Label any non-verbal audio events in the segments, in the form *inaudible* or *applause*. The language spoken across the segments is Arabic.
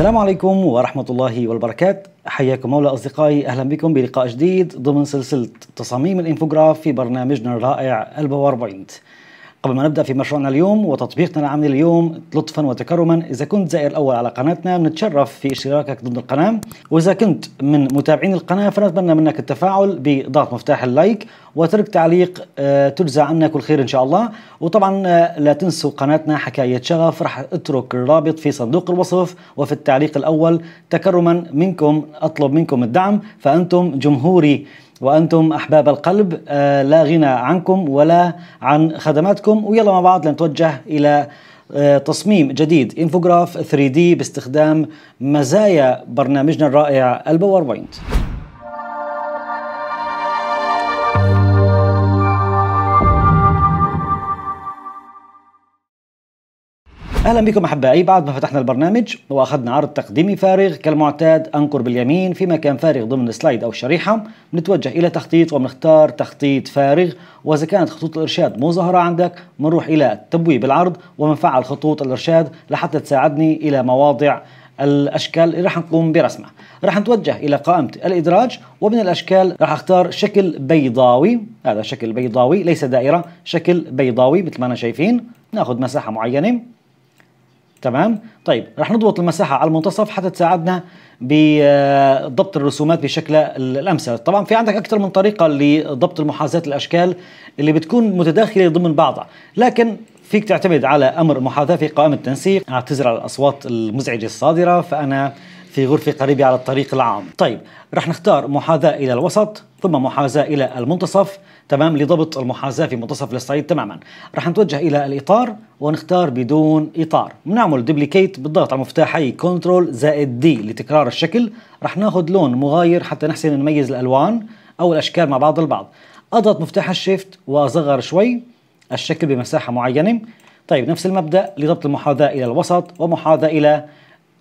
السلام عليكم ورحمة الله وبركاته حياكم الله أصدقائي أهلا بكم بلقاء جديد ضمن سلسلة تصاميم الإنفوغراف في برنامجنا الرائع البوربوينت قبل ما نبدأ في مشروعنا اليوم وتطبيقنا العملي اليوم لطفا وتكرما إذا كنت زائر الأول على قناتنا بنتشرف في اشتراكك ضمن القناة وإذا كنت من متابعين القناة فنتمنى منك التفاعل بضغط مفتاح اللايك وترك تعليق آه، تجزى عنا كل خير إن شاء الله وطبعا آه، لا تنسوا قناتنا حكاية شغف رح اترك الرابط في صندوق الوصف وفي التعليق الأول تكرما منكم أطلب منكم الدعم فأنتم جمهوري وانتم احباب القلب آه، لا غنى عنكم ولا عن خدماتكم ويلا مع بعض لنتوجه الى آه، تصميم جديد انفوجراف 3 دي باستخدام مزايا برنامجنا الرائع الباوربوينت اهلا بكم احبائي بعد ما فتحنا البرنامج واخذنا عرض تقديمي فارغ كالمعتاد انقر باليمين في مكان فارغ ضمن السلايد او الشريحه بنتوجه الى تخطيط وبنختار تخطيط فارغ واذا كانت خطوط الارشاد مو ظاهره عندك بنروح الى تبويب العرض وبنفعل خطوط الارشاد لحتى تساعدني الى مواضع الاشكال اللي راح نقوم برسمها راح نتوجه الى قائمه الادراج ومن الاشكال راح اختار شكل بيضاوي هذا شكل بيضاوي ليس دائره شكل بيضاوي مثل ما انا شايفين ناخذ مساحه معينه تمام طيب رح نضبط المساحه على المنتصف حتى تساعدنا بضبط الرسومات بشكل الامثل طبعا في عندك اكثر من طريقه لضبط المحاذاه الاشكال اللي بتكون متداخله ضمن بعضها لكن فيك تعتمد على امر محاذاه في قائمه التنسيق اعتذر على الاصوات المزعجه الصادره فانا في غرفة قريبة على الطريق العام طيب رح نختار محاذاة إلى الوسط ثم محاذاة إلى المنتصف تمام لضبط المحاذاة في منتصف الصعيد تماما رح نتوجه إلى الإطار ونختار بدون إطار بنعمل دوبليكيت بالضغط على مفتاحي كنترول زائد دي لتكرار الشكل رح ناخذ لون مغاير حتى نحسن نميز الألوان أو الأشكال مع بعض البعض أضغط مفتاح الشيفت وأصغر شوي الشكل بمساحة معينة طيب نفس المبدأ لضبط المحاذاة إلى الوسط ومحاذاة إلى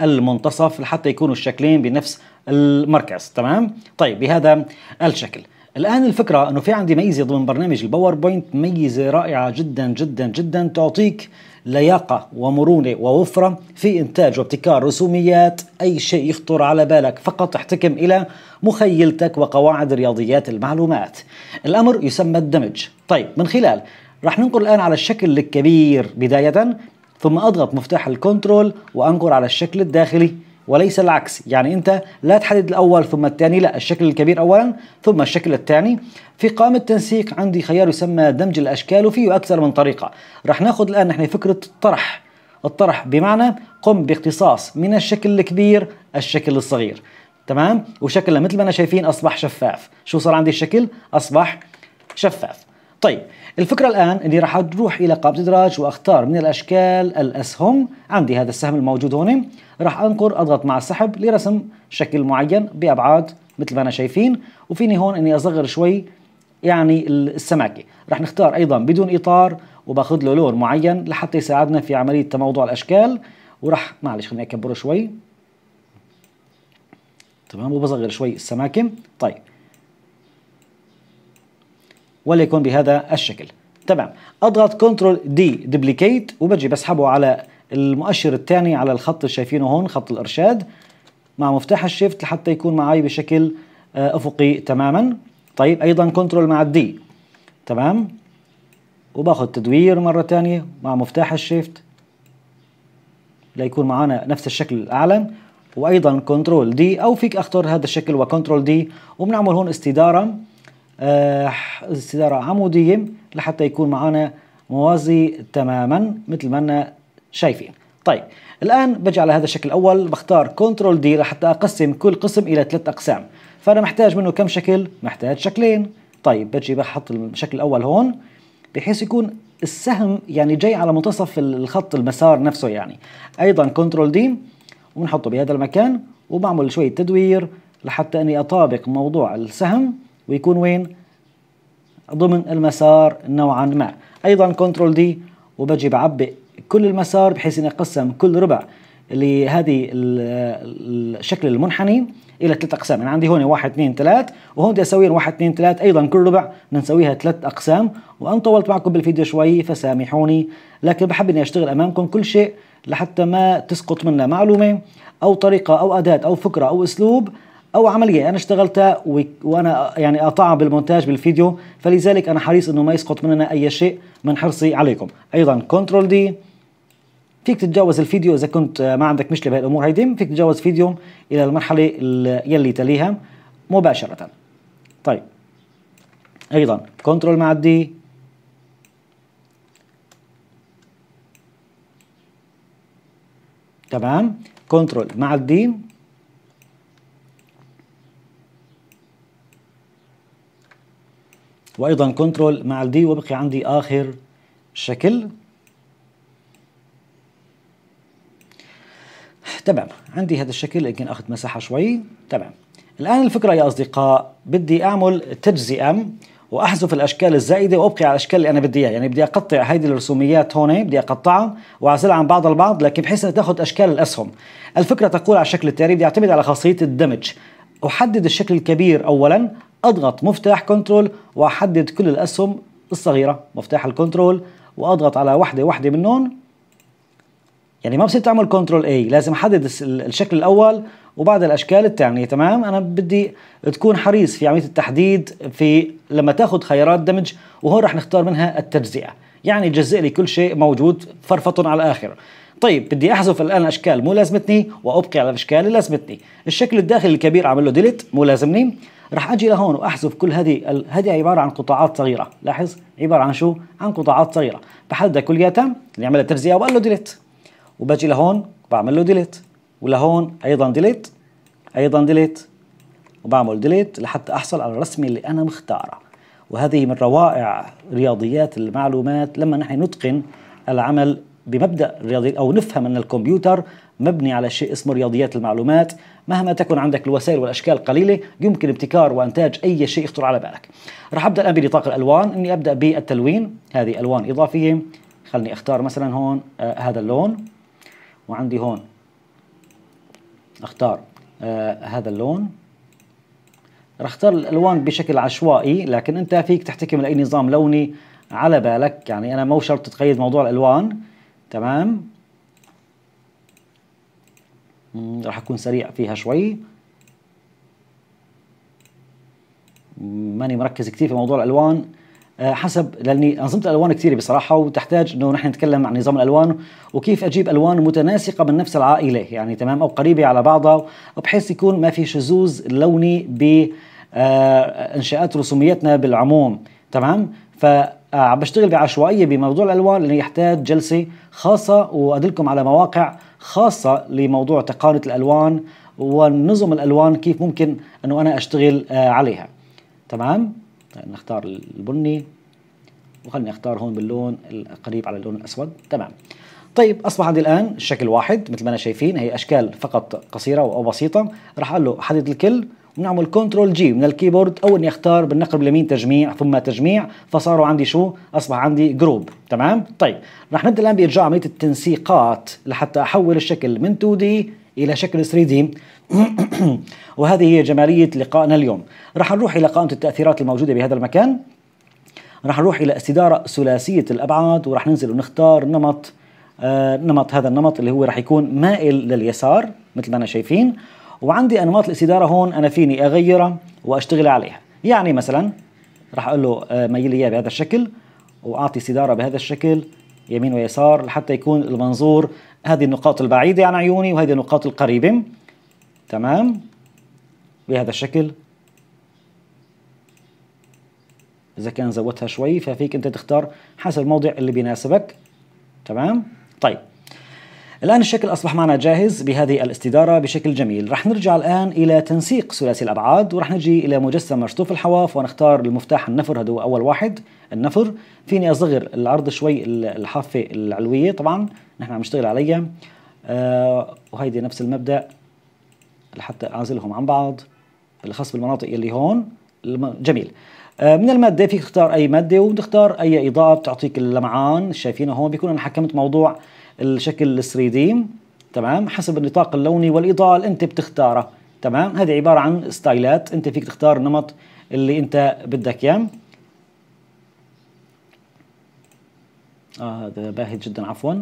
المنتصف لحتى يكونوا الشكلين بنفس المركز تمام طيب بهذا الشكل الآن الفكرة أنه في عندي ميزة ضمن برنامج الباوربوينت ميزة رائعة جدا جدا جدا تعطيك لياقة ومرونة ووفرة في إنتاج وابتكار رسوميات أي شيء يخطر على بالك فقط احتكم إلى مخيلتك وقواعد رياضيات المعلومات الأمر يسمى الدمج طيب من خلال رح ننقل الآن على الشكل الكبير بداية ثم أضغط مفتاح الكنترول وأنقر على الشكل الداخلي وليس العكس يعني انت لا تحدد الاول ثم الثاني لا الشكل الكبير اولا ثم الشكل الثاني في قائمة تنسيق عندي خيار يسمى دمج الاشكال وفيه اكثر من طريقة رح ناخذ الان نحن فكرة الطرح الطرح بمعنى قم باختصاص من الشكل الكبير الشكل الصغير تمام وشكلنا مثل ما انا شايفين اصبح شفاف شو صار عندي الشكل اصبح شفاف طيب الفكرة الآن أني راح أروح إلى قاب إدراج وأختار من الأشكال الأسهم عندي هذا السهم الموجود هون راح أنقر أضغط مع السحب لرسم شكل معين بأبعاد مثل ما أنا شايفين وفيني هون أني أصغر شوي يعني السماكة راح نختار أيضا بدون إطار وباخذ له لون معين لحتى يساعدنا في عملية تموضع الأشكال وراح معلش خليني أكبره شوي تمام وبصغر شوي السماكة طيب وليكن بهذا الشكل تمام اضغط كنترول دي دبليكيت وبجي بسحبه على المؤشر الثاني على الخط اللي شايفينه هون خط الارشاد مع مفتاح الشيفت لحتى يكون معي بشكل آه، افقي تماما طيب ايضا كنترول مع الدي تمام وباخذ تدوير مره ثانيه مع مفتاح الشيفت ليكون معنا نفس الشكل الاعلى وايضا كنترول دي او فيك اختار هذا الشكل وكنترول دي وبنعمل هون استداره استدارة عمودية لحتى يكون معنا موازي تماما مثل ما انا شايفين طيب الآن بجي على هذا الشكل الأول بختار كنترول دي لحتى أقسم كل قسم إلى ثلاث أقسام فأنا محتاج منه كم شكل؟ محتاج شكلين طيب بجي بحط الشكل الأول هون بحيث يكون السهم يعني جاي على منتصف الخط المسار نفسه يعني أيضا كنترول دي ونحطه بهذا المكان وبعمل شوية تدوير لحتى أني أطابق موضوع السهم ويكون وين ضمن المسار نوعا ما ايضا كنترول دي وبجي بعبئ كل المسار بحيث اني اقسم كل ربع لهذه الشكل المنحني الى ثلاث اقسام انا عندي هون واحد اثنين ثلاث وهون بدي اسوي واحد اثنين ثلاث ايضا كل ربع بدنا نسويها ثلاث اقسام وان طولت معكم بالفيديو شوي فسامحوني لكن بحب اني اشتغل امامكم كل شيء لحتى ما تسقط منا معلومه او طريقه او اداه او فكره او اسلوب او عمليه انا اشتغلتها و... وانا يعني قطعها بالمونتاج بالفيديو فلذلك انا حريص انه ما يسقط مننا اي شيء من حرصي عليكم ايضا كنترول دي فيك تتجاوز الفيديو اذا كنت ما عندك مشكله بهالامور هيدي فيك تتجاوز فيديو الى المرحله يلي تليها مباشره طيب ايضا كنترول مع الدي تمام كنترول مع الدي وايضا كنترول مع الدي وبقي عندي اخر شكل تمام عندي هذا الشكل يمكن اخذ مساحه شوي تمام الان الفكره يا اصدقاء بدي اعمل تجزئه واحذف الاشكال الزائده وابقي على الاشكال اللي انا بدي اياها يعني بدي اقطع هيدي الرسوميات هون بدي اقطعها واعزلها عن بعض البعض لكن بحيث انها تاخذ اشكال الاسهم الفكره تقول على الشكل التالي بدي اعتمد على خاصيه الدمج احدد الشكل الكبير اولا اضغط مفتاح كنترول واحدد كل الاسهم الصغيره مفتاح الكنترول واضغط على وحده وحده منهم يعني ما بصير تعمل كنترول اي لازم احدد الشكل الاول وبعد الاشكال الثانيه تمام انا بدي تكون حريص في عمليه التحديد في لما تاخذ خيارات دمج وهون رح نختار منها التجزئه يعني جزئ لي كل شيء موجود فرفط على الاخر طيب بدي احذف الان اشكال مو لازمتني وابقي على الاشكال اللي لازمتني الشكل الداخلي الكبير اعمل له ديليت مو لازمني راح اجي لهون واحذف كل هذه ال... هذه عباره عن قطاعات صغيره لاحظ عباره عن شو عن قطاعات صغيره بحدد كلياتها اللي عملها تجزئه وبقول له ديليت وبجي لهون بعمل له ديليت ولهون ايضا ديليت ايضا ديليت وبعمل ديليت لحتى احصل على الرسمه اللي انا مختاره وهذه من روائع رياضيات المعلومات لما نحن نتقن العمل بمبدا الرياضي او نفهم ان الكمبيوتر مبني على شيء اسمه رياضيات المعلومات مهما تكن عندك الوسائل والأشكال قليلة يمكن ابتكار وإنتاج أي شيء يخطر على بالك راح أبدأ الآن بنطاق الألوان إني أبدأ بالتلوين هذه ألوان إضافية خلني أختار مثلا هون آه هذا اللون وعندي هون أختار آه هذا اللون راح اختار الالوان بشكل عشوائي لكن انت فيك تحتكم لاي نظام لوني على بالك يعني انا مو شرط تقيد موضوع الالوان تمام راح أكون سريع فيها شوي ماني مركز كثير في موضوع الألوان آه، حسب لاني انظمه الالوان كثيره بصراحه وتحتاج انه نحن نتكلم عن نظام الالوان وكيف اجيب الوان متناسقه من نفس العائله يعني تمام او قريبه على بعضها بحيث يكون ما في شذوذ لوني ب آه، انشاءات رسوميتنا بالعموم تمام فعم آه، بشتغل بعشوائيه بموضوع الالوان لانه يحتاج جلسه خاصه وادلكم على مواقع خاصه لموضوع تقاره الالوان ونظم الالوان كيف ممكن انه انا اشتغل آه، عليها تمام طيب، نختار البني وخلني اختار هون باللون القريب على اللون الاسود تمام طيب اصبح عندي الان الشكل واحد مثل ما انا شايفين هي اشكال فقط قصيره او بسيطه راح اقول له حدد الكل نعمل كنترول جي من الكيبورد او اني اختار بالنقر باليمين تجميع ثم تجميع فصاروا عندي شو اصبح عندي جروب تمام طيب رح نبدا الان بارجاع عمليه التنسيقات لحتى احول الشكل من 2 دي الى شكل 3 دي *clears throat* وهذه هي جماليه لقائنا اليوم رح نروح الى قائمه التاثيرات الموجوده بهذا المكان رح نروح الى استداره ثلاثيه الابعاد ورح ننزل ونختار نمط آه نمط هذا النمط اللي هو رح يكون مائل لليسار مثل ما انا شايفين وعندي انماط الاستداره هون انا فيني اغيرها واشتغل عليها يعني مثلا راح اقول له آه، ميل اياه بهذا الشكل واعطي استداره بهذا الشكل يمين ويسار لحتى يكون المنظور هذه النقاط البعيده عن عيوني وهذه النقاط القريبه تمام بهذا الشكل اذا كان زودتها شوي ففيك انت تختار حسب الموضع اللي بيناسبك تمام طيب الآن الشكل أصبح معنا جاهز بهذه الاستدارة بشكل جميل رح نرجع الآن إلى تنسيق ثلاثي الأبعاد ورح نجي إلى مجسم مشطوف الحواف ونختار المفتاح النفر هذا هو أول واحد النفر فيني أصغر العرض شوي الحافة العلوية طبعا نحن عم نشتغل عليها آه وهيدي نفس المبدأ لحتى أعزلهم عن بعض بالخاص بالمناطق اللي هون جميل آه، من الماده فيك تختار اي ماده وبتختار اي اضاءه بتعطيك اللمعان شايفينه هون بيكون انا حكمت موضوع الشكل 3 دي تمام حسب النطاق اللوني والاضاءه اللي انت بتختارها تمام هذه عباره عن ستايلات انت فيك تختار النمط اللي انت بدك اياه آه هذا باهت جدا عفوا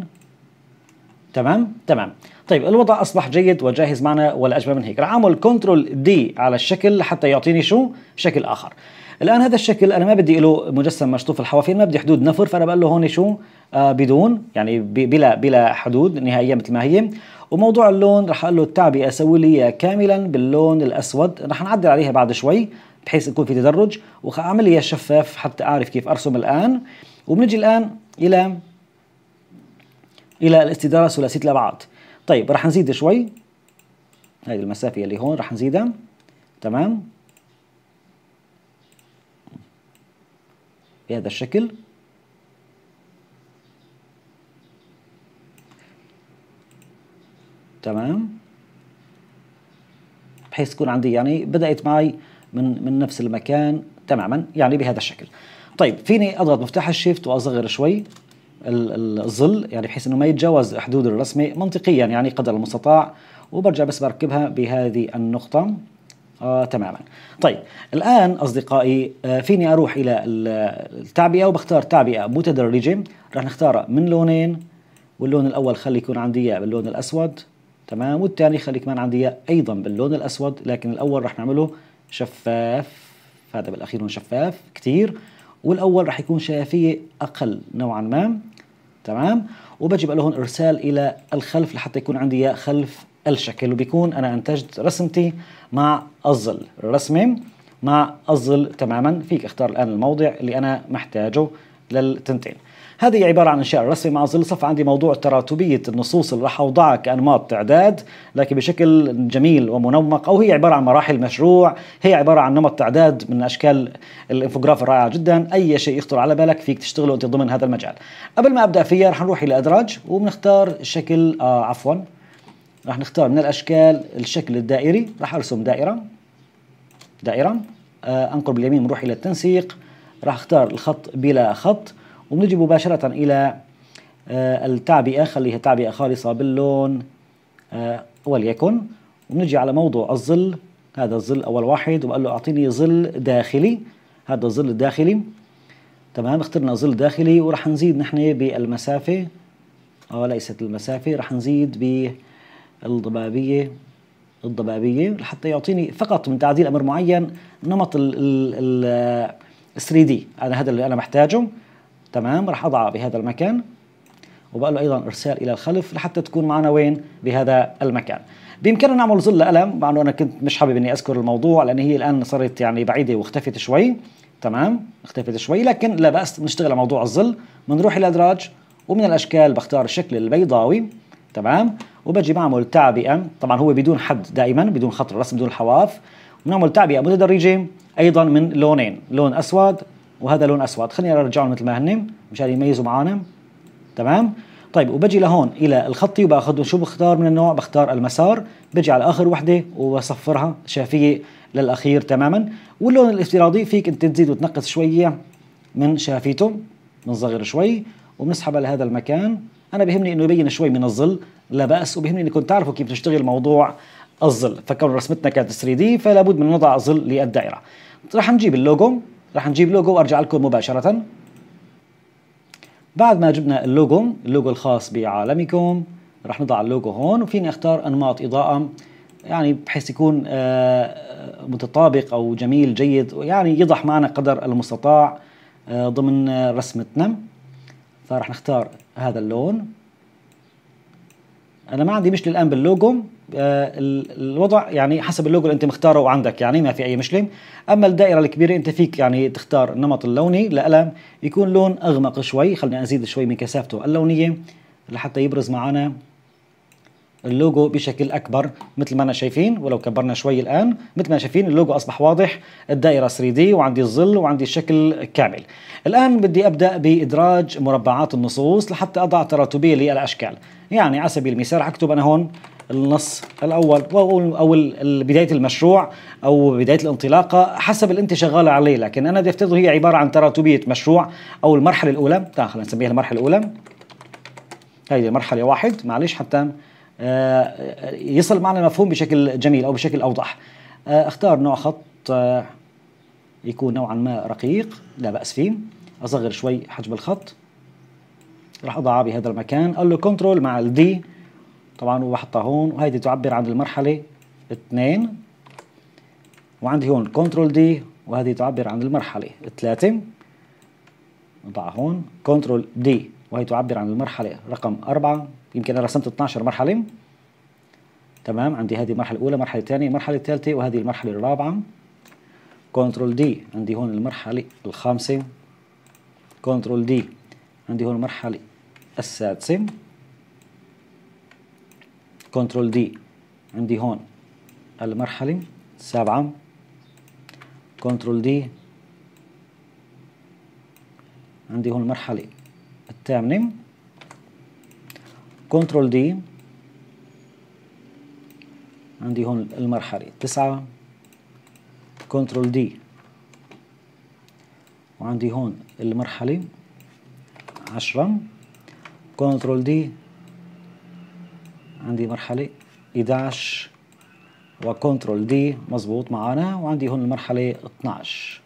تمام تمام طيب الوضع اصبح جيد وجاهز معنا ولا اجمل من هيك راح اعمل كنترول دي على الشكل حتى يعطيني شو شكل اخر الان هذا الشكل انا ما بدي له مجسم مشطوف الحوافير ما بدي حدود نفر فانا بقول له هون شو آه بدون يعني بلا بلا حدود نهائيا مثل ما هي وموضوع اللون رح اقول له التعبئه سوي لي اياها كاملا باللون الاسود رح نعدل عليها بعد شوي بحيث يكون في تدرج لي اياها شفاف حتى اعرف كيف ارسم الان وبنجي الان الى الى الاستداره ثلاثيه الابعاد طيب رح نزيد شوي هذه المسافه اللي هون رح نزيدها تمام بهذا الشكل تمام بحيث تكون عندي يعني بدأت معي من من نفس المكان تماما يعني بهذا الشكل طيب فيني اضغط مفتاح الشيفت واصغر شوي الظل يعني بحيث انه ما يتجاوز حدود الرسمه منطقيا يعني قدر المستطاع وبرجع بس بركبها بهذه النقطه آه تماما طيب الآن أصدقائي آه فيني أروح إلى التعبئة وبختار تعبئة متدرجة رح نختارها من لونين واللون الأول خلي يكون عندي إياه باللون الأسود تمام والثاني خلي كمان عندي إياه أيضا باللون الأسود لكن الأول رح نعمله شفاف هذا بالأخير هون شفاف كتير والأول رح يكون شفافية أقل نوعا ما تمام وبجي بقى لهون إرسال إلى الخلف لحتى يكون عندي إياه خلف الشكل وبيكون أنا أنتجت رسمتي مع اظل الرسمة مع اظل تماما فيك اختار الآن الموضع اللي أنا محتاجه للتنتين هذه عبارة عن إنشاء الرسم مع ظل صف عندي موضوع تراتبية النصوص اللي راح أوضعها كأنماط تعداد لكن بشكل جميل ومنمق أو هي عبارة عن مراحل مشروع هي عبارة عن نمط تعداد من أشكال الإنفوجراف الرائعة جدا أي شيء يخطر على بالك فيك تشتغله أنت ضمن هذا المجال قبل ما أبدأ فيها رح نروح إلى أدراج وبنختار شكل آه عفوا راح نختار من الاشكال الشكل الدائري راح ارسم دائره دائره آه انقر باليمين نروح الى التنسيق راح اختار الخط بلا خط وبنجي مباشره الى آه التعبئه خليها تعبئه خالصه باللون آه وليكن ونجي على موضوع الظل هذا الظل اول واحد وبقول له اعطيني ظل داخلي هذا الظل الداخلي تمام اخترنا ظل داخلي وراح نزيد نحن بالمسافه اه ليست المسافه راح نزيد ب الضبابيه الضبابيه لحتى يعطيني فقط من تعديل امر معين نمط ال 3 دي انا هذا اللي انا محتاجه تمام راح اضعه بهذا المكان وبقول له ايضا ارسال الى الخلف لحتى تكون معنا وين بهذا المكان بامكاننا نعمل ظل ألم مع انه انا كنت مش حابب اني اذكر الموضوع لان هي الان صارت يعني بعيده واختفت شوي تمام اختفت شوي لكن لا باس نشتغل على موضوع الظل بنروح الى ادراج ومن الاشكال بختار الشكل البيضاوي تمام وبجي بعمل تعبئه طبعا هو بدون حد دائما بدون خط الرسم بدون الحواف بنعمل تعبئه متدرجه ايضا من لونين لون اسود وهذا لون اسود خليني ارجعهم مثل ما هن مشان يميزوا معانا تمام طيب وبجي لهون الى الخطي وباخذ شو بختار من النوع بختار المسار بجي على اخر وحده وبصفرها شافيه للاخير تماما واللون الافتراضي فيك انت تزيد وتنقص شويه من شافيته بنصغر شوي وبنسحبها لهذا المكان انا بيهمني انه يبين شوي من الظل لا باس وبيهمني انكم تعرفوا كيف تشتغل موضوع الظل فكون رسمتنا كانت 3 دي فلا بد من وضع ظل للدائره راح نجيب اللوجو راح نجيب لوجو وارجع لكم مباشره بعد ما جبنا اللوجو اللوجو الخاص بعالمكم راح نضع اللوجو هون وفيني اختار انماط اضاءه يعني بحيث يكون آه، آه، متطابق او جميل جيد يعني يضح معنا قدر المستطاع آه، ضمن رسمتنا فراح نختار هذا اللون انا ما عندي مشكله الان باللوجو آه، الوضع يعني حسب اللوجو اللي انت مختاره وعندك يعني ما في اي مشكله اما الدائره الكبيره انت فيك يعني تختار النمط اللوني لقلم يكون لون اغمق شوي خلينا ازيد شوي من كثافته اللونيه لحتى يبرز معنا اللوجو بشكل اكبر مثل ما انا شايفين ولو كبرنا شوي الان مثل ما شايفين اللوجو اصبح واضح الدائره 3 دي وعندي الظل وعندي الشكل كامل الان بدي ابدا بادراج مربعات النصوص لحتى اضع تراتبيه للاشكال يعني على سبيل المثال حكتب انا هون النص الاول او بدايه المشروع او بدايه الانطلاقه حسب اللي انت شغال عليه لكن انا بدي افترض هي عباره عن تراتبيه مشروع او المرحله الاولى تعال خلينا نسميها المرحله الاولى هذه المرحله واحد معلش حتى آه، يصل معنا المفهوم بشكل جميل او بشكل اوضح آه، اختار نوع خط آه، يكون نوعا ما رقيق لا باس فيه اصغر شوي حجم الخط راح اضعه بهذا المكان قال له كنترول مع الدي طبعا وبحطها هون وهيدي تعبر عن المرحله اثنين وعندي هون كنترول دي وهذه تعبر عن المرحله ثلاثه نضعها هون كنترول دي وهي تعبر عن المرحله رقم أربعة يمكن انا رسمت 12 مرحله تمام عندي هذه المرحله الاولى المرحله الثانيه المرحله الثالثه وهذه المرحله الرابعه كنترول دي عندي هون المرحله الخامسه كنترول دي عندي هون المرحله السادسه كنترول دي عندي هون المرحله السابعه كنترول دي عندي هون المرحله الثامنه كنترول دي عندي هون المرحلة تسعة كنترول دي وعندي هون المرحلة عشرة كنترول دي عندي مرحلة 11 وكنترول دي مزبوط معانا وعندي هون المرحلة 12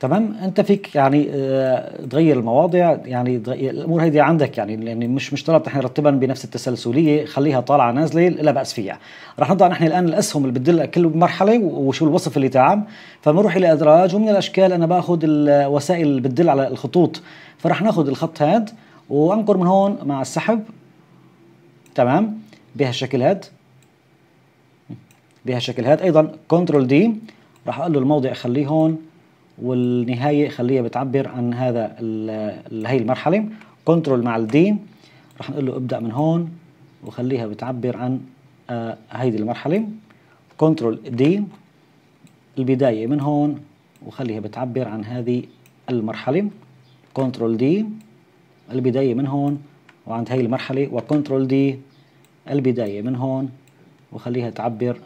تمام انت فيك يعني آه، تغير المواضع يعني الامور هذه عندك يعني يعني مش مش طلب نحن نرتبها بنفس التسلسليه خليها طالعه نازله لا باس فيها رح نضع نحن الان الاسهم اللي بتدل كل مرحله وشو الوصف اللي تاعم فبنروح الى ادراج ومن الاشكال انا باخذ الوسائل اللي بتدل على الخطوط فرح ناخذ الخط هاد وانقر من هون مع السحب تمام بهالشكل هاد بهالشكل هاد ايضا كنترول دي راح اقول له الموضع خليه هون والنهاية خليها بتعبر عن هذا هي المرحلة كنترول مع الدي رح نقول له ابدأ من هون وخليها بتعبر عن آه هيدي المرحلة كنترول دي البداية من هون وخليها بتعبر عن هذه المرحلة كنترول دي البداية من هون وعند هاي المرحلة وكنترول دي البداية من هون وخليها تعبر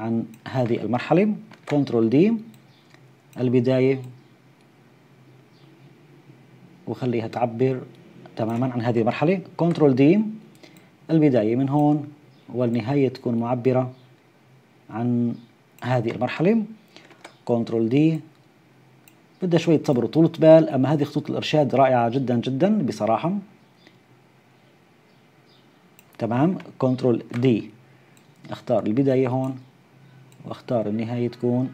عن هذه المرحلة كنترول دي البداية وخليها تعبر تماما عن هذه المرحلة كنترول دي البداية من هون والنهاية تكون معبرة عن هذه المرحلة كنترول دي بدها شوية صبر وطولة بال أما هذه خطوط الإرشاد رائعة جدا جدا بصراحة تمام كنترول دي اختار البداية هون واختار النهاية تكون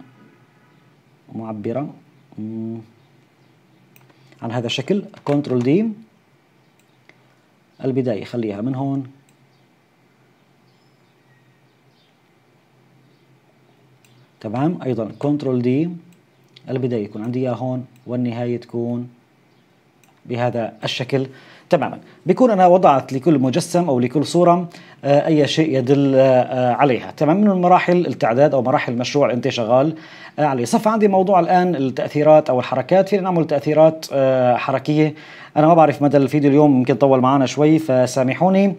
معبرة عن هذا الشكل كنترول دي البداية خليها من هون تمام أيضا كنترول دي البداية يكون عندي إياها هون والنهاية تكون بهذا الشكل تماما بيكون انا وضعت لكل مجسم او لكل صوره آه، اي شيء يدل آه، عليها تمام من مراحل التعداد او مراحل المشروع اللي انت شغال آه، عليه صف عندي موضوع الان التاثيرات او الحركات فينا نعمل تاثيرات حركيه انا ما بعرف مدى الفيديو اليوم ممكن طول معنا شوي فسامحوني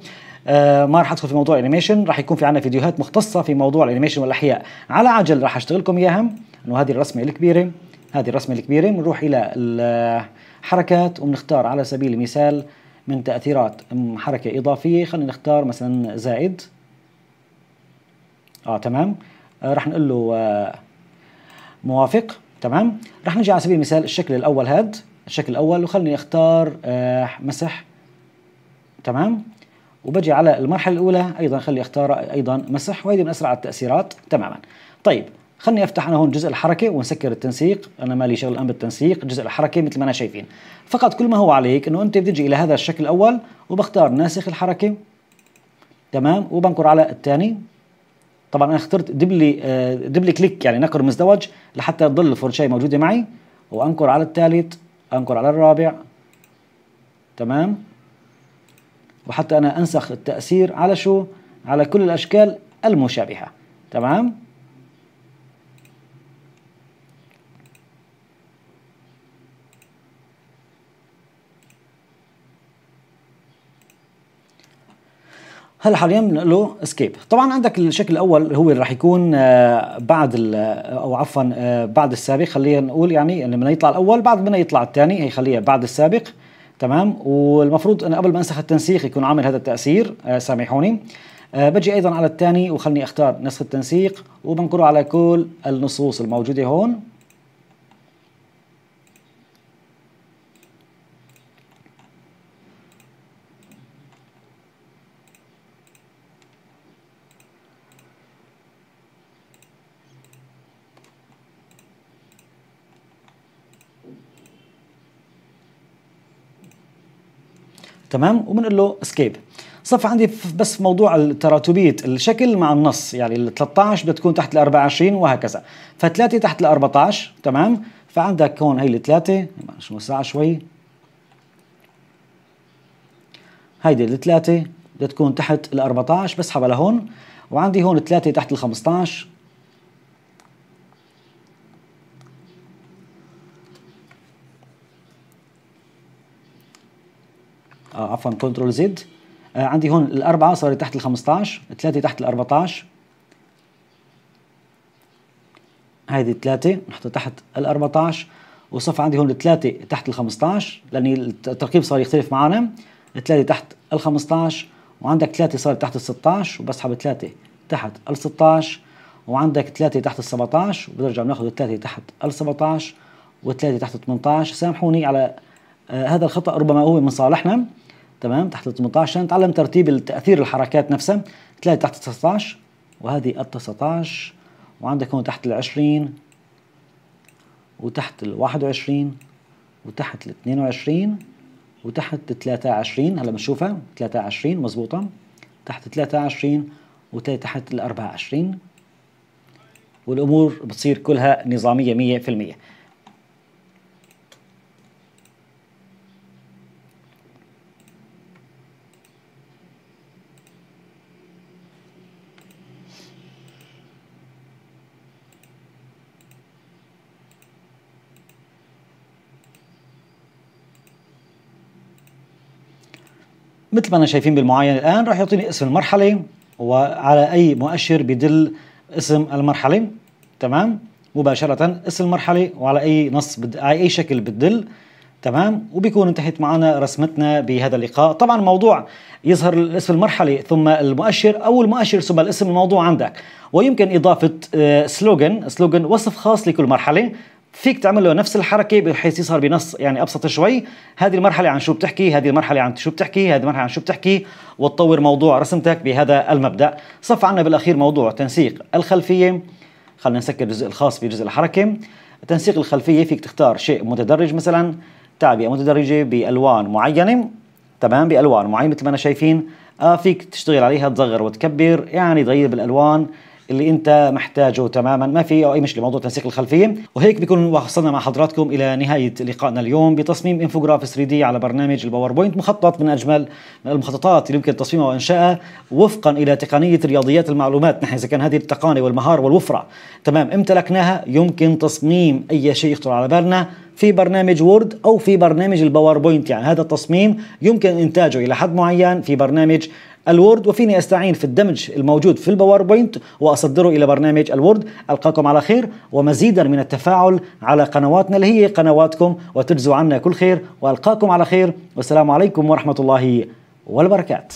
ما راح ادخل في موضوع الانيميشن راح يكون في عندنا فيديوهات مختصه في موضوع الانيميشن والاحياء على عجل راح اشتغل لكم اياها انه هذه الرسمه الكبيره هذه الرسمه الكبيره بنروح الى حركات وبنختار على سبيل المثال من تأثيرات حركة إضافية خلينا نختار مثلا زائد اه تمام آه رح نقول له آه موافق تمام رح نجي على سبيل المثال الشكل الأول هاد الشكل الأول وخلني أختار آه مسح تمام وبجي على المرحلة الأولى أيضا خلي أختار أيضا مسح وهيدي من أسرع التأثيرات تماما طيب خلني افتح انا هون جزء الحركه ونسكر التنسيق انا مالي شغل الان بالتنسيق جزء الحركه مثل ما انا شايفين فقط كل ما هو عليك انه انت بتجي الى هذا الشكل الاول وبختار ناسخ الحركه تمام وبنقر على الثاني طبعا انا اخترت دبلي آه، دبلي كليك يعني نقر مزدوج لحتى تضل الفرشاه موجوده معي وانقر على الثالث انقر على الرابع تمام وحتى انا انسخ التاثير على شو على كل الاشكال المشابهه تمام هلا حاليا بنقله اسكيب طبعا عندك الشكل الاول هو اللي راح يكون آه، بعد آه، او عفوا آه، بعد السابق خلينا نقول يعني لما يطلع الاول بعد ما يطلع الثاني هي خليها بعد السابق تمام والمفروض انا قبل ما انسخ التنسيق يكون عامل هذا التاثير سامحوني بجي ايضا على الثاني وخلني اختار نسخ التنسيق وبنقره على كل النصوص الموجوده هون تمام وبنقول له اسكيب صف عندي بس في موضوع تراتبيه الشكل مع النص يعني ال 13 بدها تكون تحت ال 24 وهكذا فثلاثه تحت ال 14 تمام فعندك هون هي الثلاثه مش ساعه شوي هيدي الثلاثه بدها تكون تحت ال 14 بسحبها لهون وعندي هون ثلاثه تحت ال 15 آه عفوا كنترول زد آه عندي هون الأربعة صارت تحت ال 15 الثلاثة تحت ال 14 هذه الثلاثة نحطها تحت ال 14 وصف عندي هون الثلاثة تحت ال 15 لأن التركيب صار يختلف معنا الثلاثة تحت ال 15 وعندك ثلاثة صارت تحت ال 16 وبسحب ثلاثة تحت ال 16 وعندك ثلاثة تحت ال 17 وبنرجع بناخذ الثلاثة تحت ال 17 والثلاثة تحت ال 18 سامحوني على آه، هذا الخطا ربما هو من صالحنا تمام تحت ال 18 نتعلم ترتيب التاثير الحركات نفسها تلاقي تحت 19 وهذه ال 19 وعندك هون تحت ال 20 وتحت ال 21 وتحت ال 22 وتحت ال 23 هلا بنشوفها 23 مضبوطة تحت 23 وتحت ال 24 والامور بتصير كلها نظاميه 100% مثل ما انا شايفين بالمعاينه الان راح يعطيني اسم المرحله وعلى اي مؤشر بدل اسم المرحله تمام مباشره اسم المرحله وعلى اي نص بد... على اي شكل بتدل تمام وبيكون انتهت معنا رسمتنا بهذا اللقاء طبعا موضوع يظهر الاسم المرحلة ثم المؤشر أو المؤشر ثم الاسم الموضوع عندك ويمكن إضافة آه، سلوغن سلوغن وصف خاص لكل مرحلة فيك تعمل له نفس الحركه بحيث يظهر بنص يعني ابسط شوي هذه المرحله عن شو بتحكي هذه المرحله عن شو بتحكي هذه المرحله عن شو بتحكي وتطور موضوع رسمتك بهذا المبدا صف عنا بالاخير موضوع تنسيق الخلفيه خلينا نسكر الجزء الخاص بجزء الحركه تنسيق الخلفيه فيك تختار شيء متدرج مثلا تعبئه متدرجه بالوان معينه تمام بالوان معينه مثل ما انا شايفين آه فيك تشتغل عليها تصغر وتكبر يعني تغير بالالوان اللي انت محتاجه تماما ما في اي مشكله موضوع تنسيق الخلفيه وهيك بكون وصلنا مع حضراتكم الى نهايه لقائنا اليوم بتصميم انفوجراف 3 دي على برنامج الباوربوينت مخطط من اجمل المخططات اللي يمكن تصميمها وانشائها وفقا الى تقنيه رياضيات المعلومات نحن اذا كان هذه التقنيه والمهاره والوفره تمام امتلكناها يمكن تصميم اي شيء يخطر على بالنا في برنامج وورد او في برنامج الباوربوينت يعني هذا التصميم يمكن انتاجه الى حد معين في برنامج الوورد وفيني أستعين في الدمج الموجود في الباوربوينت وأصدره إلى برنامج الوورد ألقاكم على خير ومزيدا من التفاعل على قنواتنا اللي هي قنواتكم وتجزوا عنا كل خير وألقاكم على خير والسلام عليكم ورحمة الله والبركات